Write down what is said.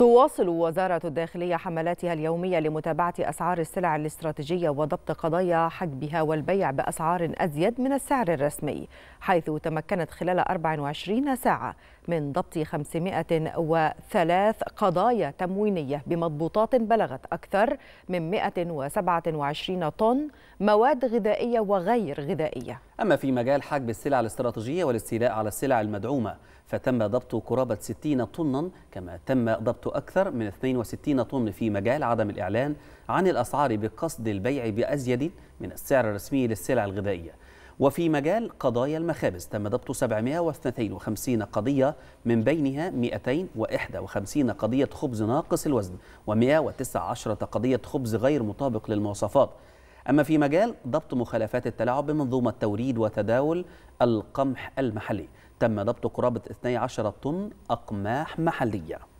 تواصل وزارة الداخلية حملاتها اليومية لمتابعة أسعار السلع الاستراتيجية وضبط قضايا حجبها والبيع بأسعار أزيد من السعر الرسمي حيث تمكنت خلال 24 ساعة من ضبط 503 قضايا تموينية بمضبوطات بلغت أكثر من 127 طن مواد غذائية وغير غذائية أما في مجال حجب السلع الاستراتيجية والاستيلاء على السلع المدعومة فتم ضبط قرابة 60 طنا كما تم ضبط أكثر من 62 طن في مجال عدم الإعلان عن الأسعار بقصد البيع بأزيد من السعر الرسمي للسلع الغذائية وفي مجال قضايا المخابز تم ضبط 752 قضية من بينها 251 قضية خبز ناقص الوزن و119 قضية خبز غير مطابق للمواصفات أما في مجال ضبط مخالفات التلاعب بمنظومة توريد وتداول القمح المحلي تم ضبط قرابة 12 طن أقماح محلية